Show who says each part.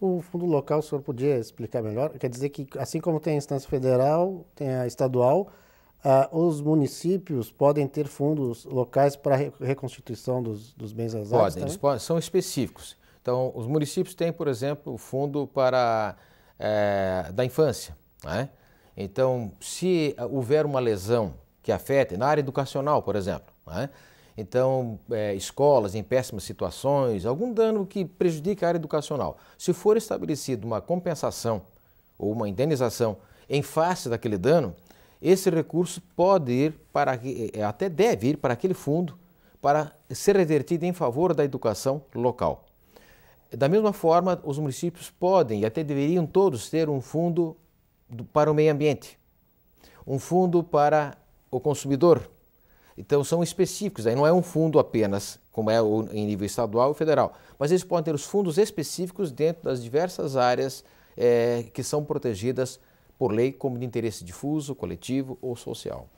Speaker 1: O fundo local, o senhor podia explicar melhor? Quer dizer que, assim como tem a instância federal, tem a estadual, ah, os municípios podem ter fundos locais para a reconstituição dos, dos bens às Podem, eles
Speaker 2: podem, são específicos. Então, os municípios têm, por exemplo, o fundo para é, da infância. Né? Então, se houver uma lesão que afete, na área educacional, por exemplo, né? Então, é, escolas em péssimas situações, algum dano que prejudique a área educacional. Se for estabelecida uma compensação ou uma indenização em face daquele dano, esse recurso pode ir para, é, até deve ir para aquele fundo para ser revertido em favor da educação local. Da mesma forma, os municípios podem e até deveriam todos ter um fundo para o meio ambiente, um fundo para o consumidor, então são específicos, aí não é um fundo apenas, como é o, em nível estadual e federal, mas eles podem ter os fundos específicos dentro das diversas áreas é, que são protegidas por lei como de interesse difuso, coletivo ou social.